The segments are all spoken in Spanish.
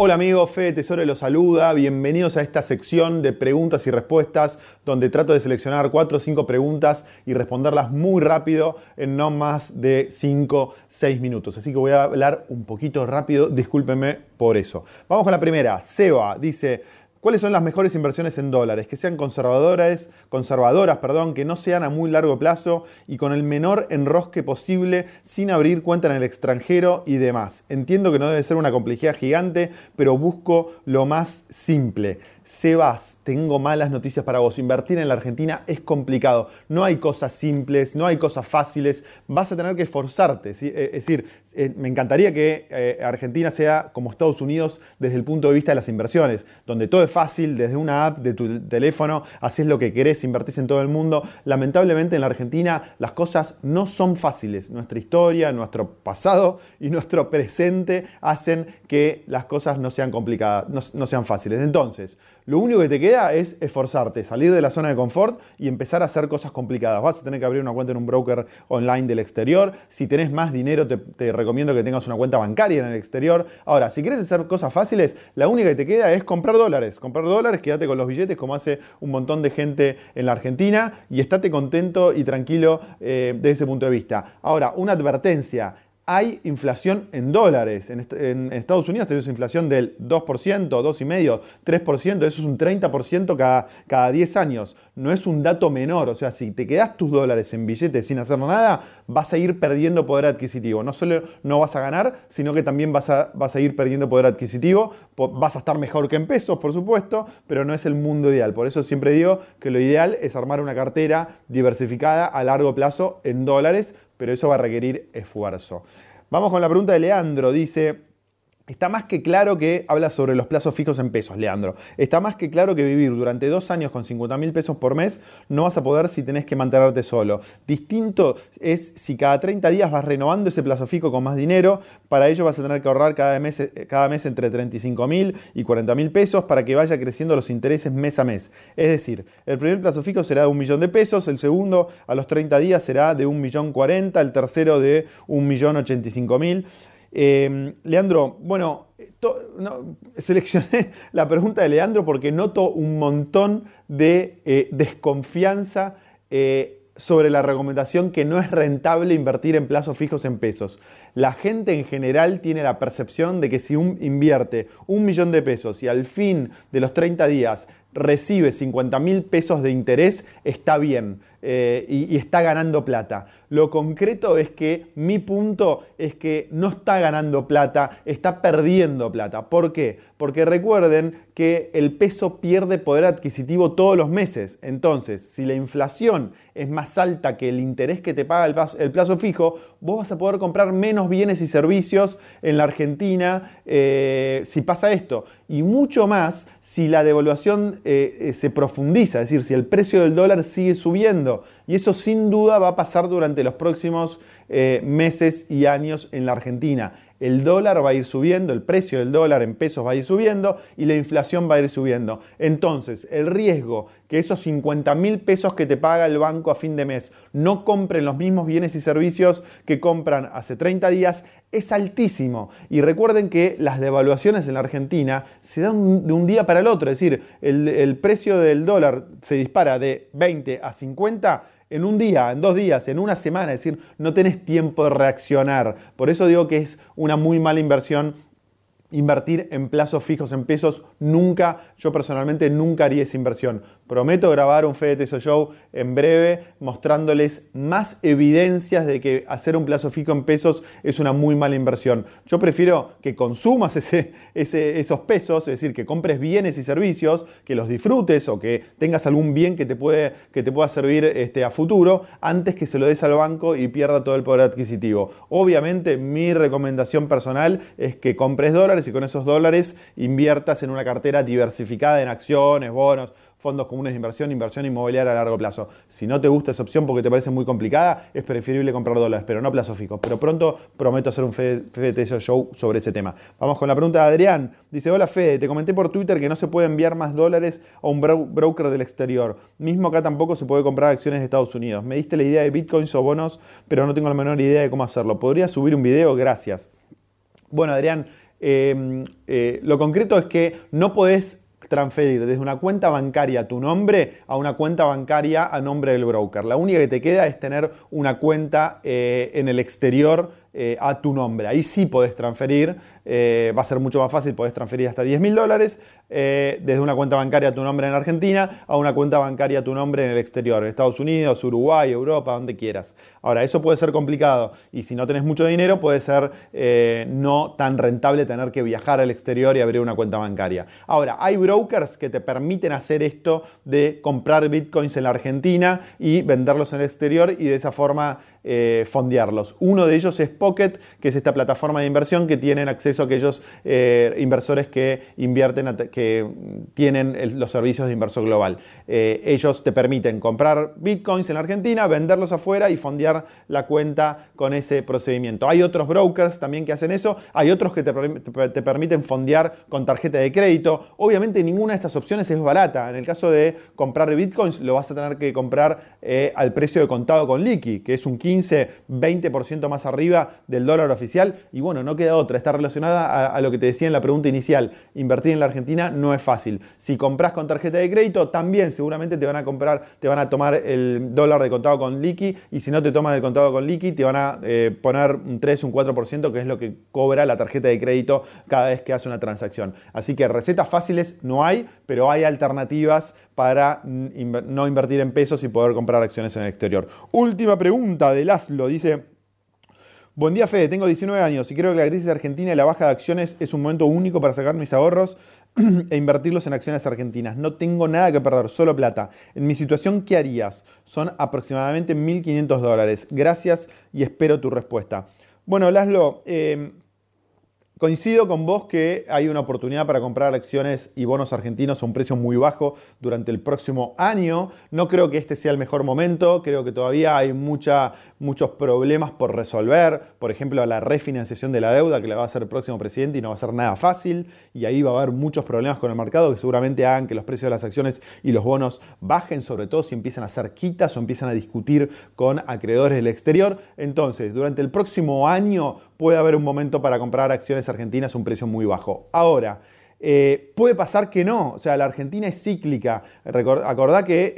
Hola amigos, Fede Tesoro los saluda. Bienvenidos a esta sección de preguntas y respuestas donde trato de seleccionar 4 o 5 preguntas y responderlas muy rápido en no más de 5 6 minutos. Así que voy a hablar un poquito rápido, discúlpenme por eso. Vamos con la primera. Seba dice, ¿Cuáles son las mejores inversiones en dólares? Que sean conservadoras, conservadoras, perdón, que no sean a muy largo plazo y con el menor enrosque posible sin abrir cuenta en el extranjero y demás. Entiendo que no debe ser una complejidad gigante, pero busco lo más simple. Sebas, tengo malas noticias para vos. Invertir en la Argentina es complicado. No hay cosas simples, no hay cosas fáciles. Vas a tener que esforzarte. Es decir, eh, me encantaría que eh, Argentina sea como Estados Unidos desde el punto de vista de las inversiones, donde todo es fácil, desde una app de tu teléfono, haces lo que querés, invertís en todo el mundo. Lamentablemente en la Argentina las cosas no son fáciles. Nuestra historia, nuestro pasado y nuestro presente hacen que las cosas no sean complicadas, no, sean fáciles. Entonces, lo único que te queda es esforzarte, salir de la zona de confort y empezar a hacer cosas complicadas. Vas a tener que abrir una cuenta en un broker online del exterior. Si tenés más dinero, te, te recomiendo recomiendo que tengas una cuenta bancaria en el exterior. Ahora, si quieres hacer cosas fáciles, la única que te queda es comprar dólares. Comprar dólares, quédate con los billetes como hace un montón de gente en la Argentina y estate contento y tranquilo de eh, desde ese punto de vista. Ahora, una advertencia hay inflación en dólares. En, Estados Unidos tenemos inflación del 2%, 2,5%, 3%, eso es un 30% cada, cada 10 años. No es un dato menor, o sea, si te quedas tus dólares en billetes sin hacer nada, vas a ir perdiendo poder adquisitivo. No solo no vas a ganar, sino que también vas vas a ir perdiendo poder adquisitivo. Vas a estar mejor que en pesos, por supuesto, pero no es el mundo ideal. Por eso siempre digo que lo ideal es armar una cartera diversificada a largo plazo en dólares pero eso va a requerir esfuerzo. Vamos con la pregunta de Leandro, dice, Está más que claro que habla sobre los plazos fijos en pesos, Leandro. Está más que claro que vivir durante dos años con 50 mil pesos por mes no vas a poder si tenés que mantenerte solo. Distinto es si cada 30 días vas renovando ese plazo fijo con más dinero. Para ello vas a tener que ahorrar cada mes, cada mes entre 35 mil y 40 mil pesos para que vaya creciendo los intereses mes a mes. Es decir, el primer plazo fijo será de un millón de pesos, el segundo a los 30 días será de un millón 40, el tercero de un millón 85 mil. Em, Leandro, bueno, seleccioné la pregunta de Leandro porque noto un montón de eh, desconfianza eh, sobre la recomendación que no es rentable invertir en plazos fijos en pesos. La gente en general tiene la percepción de que si un, invierte un millón de pesos y al fin de los 30 días recibe 50 mil pesos de interés, está bien. Eh, y, está ganando plata. Lo concreto es que mi punto es que no está ganando plata, está perdiendo plata. ¿Por qué? Porque recuerden que el peso pierde poder adquisitivo todos los meses. Entonces, si la inflación es más alta que el interés que te paga el plazo, fijo, vos vas a poder comprar menos bienes y servicios en la Argentina eh, si pasa esto. Y mucho más si la devaluación eh, se profundiza, es decir, si el precio del dólar sigue subiendo y eso sin duda va a pasar durante los próximos eh, meses y años en la Argentina el dólar va a ir subiendo, el precio del dólar en pesos va a ir subiendo y la inflación va a ir subiendo. Entonces, el riesgo que esos 50 mil pesos que te paga el banco a fin de mes no compren los mismos bienes y servicios que compran hace 30 días es altísimo. Y recuerden que las devaluaciones en la Argentina se dan de un día para el otro, es decir, el, precio del dólar se dispara de 20 a 50 en un día, en dos días, en una semana, es decir, no tenés tiempo de reaccionar. Por eso digo que es una muy mala inversión invertir en plazos fijos en pesos. Nunca, yo personalmente nunca haría esa inversión. Prometo grabar un Fede Teso Show en breve mostrándoles más evidencias de que hacer un plazo fijo en pesos es una muy mala inversión. Yo prefiero que consumas esos pesos, es decir, que compres bienes y servicios, que los disfrutes o que tengas algún bien que te, puede, que te pueda servir este, a futuro, antes que se lo des al banco y pierda todo el poder adquisitivo. Obviamente mi recomendación personal es que compres dólares y con esos dólares inviertas en una cartera diversificada en acciones, bonos, fondos comunes de inversión, inversión inmobiliaria a largo plazo. Si no te gusta esa opción porque te parece muy complicada, es preferible comprar dólares, pero no plazo fijo. Pero pronto prometo hacer un FTSO Show sobre ese tema. Vamos con la pregunta de Adrián. Dice, hola Fede, te comenté por Twitter que no se puede enviar más dólares a un broker del exterior. Mismo acá tampoco se puede comprar acciones de Estados Unidos. Me diste la idea de bitcoins o bonos, pero no tengo la menor idea de cómo hacerlo. ¿Podría subir un video? Gracias. Bueno, Adrián, Em, eh, lo concreto es que no podés transferir desde una cuenta bancaria tu nombre a una cuenta bancaria a nombre del broker. La única que te queda es tener una cuenta eh, en el exterior eh, a tu nombre. Ahí sí podés transferir, eh, va a ser mucho más fácil, podés transferir hasta 10 mil dólares eh, desde una cuenta bancaria a tu nombre en Argentina a una cuenta bancaria a tu nombre en el exterior, en Estados Unidos, Uruguay, Europa, donde quieras. Ahora, eso puede ser complicado y si no tenés mucho dinero puede ser no tan rentable tener que viajar al exterior y abrir una cuenta bancaria. Ahora, hay brokers que te permiten hacer esto de comprar bitcoins en la Argentina y venderlos en el exterior y de esa forma eh, fondearlos. Uno de ellos es Pocket, que es esta plataforma de inversión que tienen acceso a aquellos eh, inversores que invierten, que tienen los servicios de inversor global. Eh, ellos te permiten comprar bitcoins en Argentina, venderlos afuera y fondear la cuenta con ese procedimiento. Hay otros brokers también que hacen eso, hay otros que te, permiten fondear con tarjeta de crédito. Obviamente ninguna de estas opciones es barata. En el caso de comprar bitcoins, lo vas a tener que comprar eh, al precio de contado con liqui, que es un 15, 20% más arriba del dólar oficial. Y bueno, no queda otra. Está relacionada a, lo que te decía en la pregunta inicial. Invertir en la Argentina no es fácil. Si compras con tarjeta de crédito, también seguramente te van a comprar, te van a tomar el dólar de contado con liqui. Y si no te toman el contado con liqui, te van a eh, poner un 3, un 4%, que es lo que cobra la tarjeta de crédito cada vez que hace una transacción. Así que recetas fáciles no hay, pero hay alternativas para mm, no invertir en pesos y poder comprar acciones en el exterior. Última pregunta de Laszlo. Dice, buen día Fede, tengo 19 años y creo que la crisis argentina y la baja de acciones es un momento único para sacar mis ahorros e invertirlos en acciones argentinas. No tengo nada que perder, solo plata. En mi situación, ¿qué harías? Son aproximadamente 1.500 dólares. Gracias y espero tu respuesta. Bueno, Laszlo, eh, Coincido con vos que hay una oportunidad para comprar acciones y bonos argentinos a un precio muy bajo durante el próximo año. No creo que este sea el mejor momento, creo que todavía hay muchos problemas por resolver. Por ejemplo, la refinanciación de la deuda que le va a hacer el próximo presidente y no va a ser nada fácil. Y ahí va a haber muchos problemas con el mercado que seguramente hagan que los precios de las acciones y los bonos bajen, sobre todo si empiezan a hacer quitas o empiezan a discutir con acreedores del exterior. Entonces, durante el próximo año puede haber un momento para comprar acciones argentinas a un precio muy bajo. Ahora, eh, puede pasar que no, o sea, la Argentina es cíclica. acordá que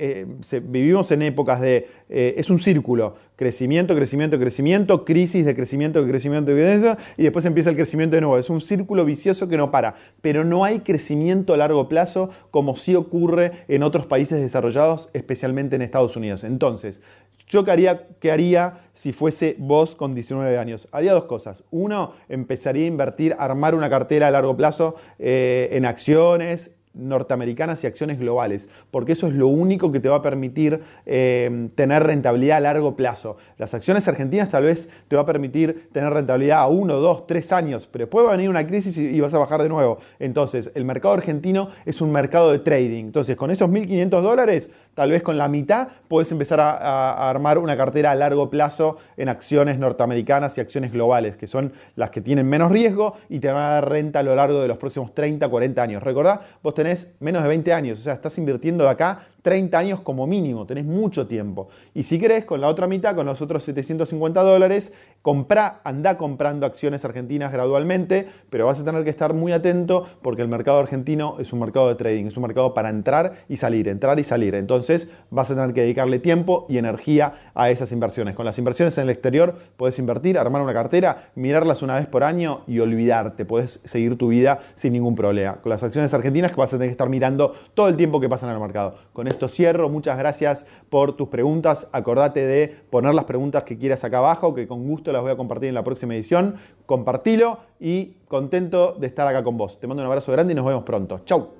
eh, vivimos en épocas de, eh, es un círculo, crecimiento, crecimiento, crecimiento, crisis de crecimiento, crecimiento, crecimiento, y después empieza el crecimiento de nuevo. Es un círculo vicioso que no para, pero no hay crecimiento a largo plazo como sí ocurre en otros países desarrollados, especialmente en Estados Unidos. Entonces, yo qué haría, qué haría si fuese vos con 19 años? Haría dos cosas. Uno, empezaría a invertir, armar una cartera a largo plazo eh, en acciones, norteamericanas y acciones globales, porque eso es lo único que te va a permitir em, tener rentabilidad a largo plazo. Las acciones argentinas tal vez te va a permitir tener rentabilidad a uno, dos, tres años, pero después va a venir una crisis y, y vas a bajar de nuevo. Entonces, el mercado argentino es un mercado de trading. Entonces, con esos 1.500 dólares tal vez con la mitad puedes empezar a, armar una cartera a largo plazo en acciones norteamericanas y acciones globales, que son las que tienen menos riesgo y te van a dar renta a lo largo de los próximos 30, 40 años. Recordá, vos tenés menos de 20 años, o sea, estás invirtiendo de acá 30 años como mínimo, tenés mucho tiempo. Y si querés, con la otra mitad, con los otros 750 dólares, comprá, anda comprando acciones argentinas gradualmente, pero vas a tener que estar muy atento porque el mercado argentino es un mercado de trading, es un mercado para entrar y salir, entrar y salir. Entonces vas a tener que dedicarle tiempo y energía a esas inversiones. Con las inversiones en el exterior podés invertir, armar una cartera, mirarlas una vez por año y olvidarte, podés seguir tu vida sin ningún problema. Con las acciones argentinas que vas a tener que estar mirando todo el tiempo que pasan en el mercado. Con esto cierro. Muchas gracias por tus preguntas. Acordate de poner las preguntas que quieras acá abajo, que con gusto las voy a compartir en la próxima edición. Compartilo y contento de estar acá con vos. Te mando un abrazo grande y nos vemos pronto. Chau.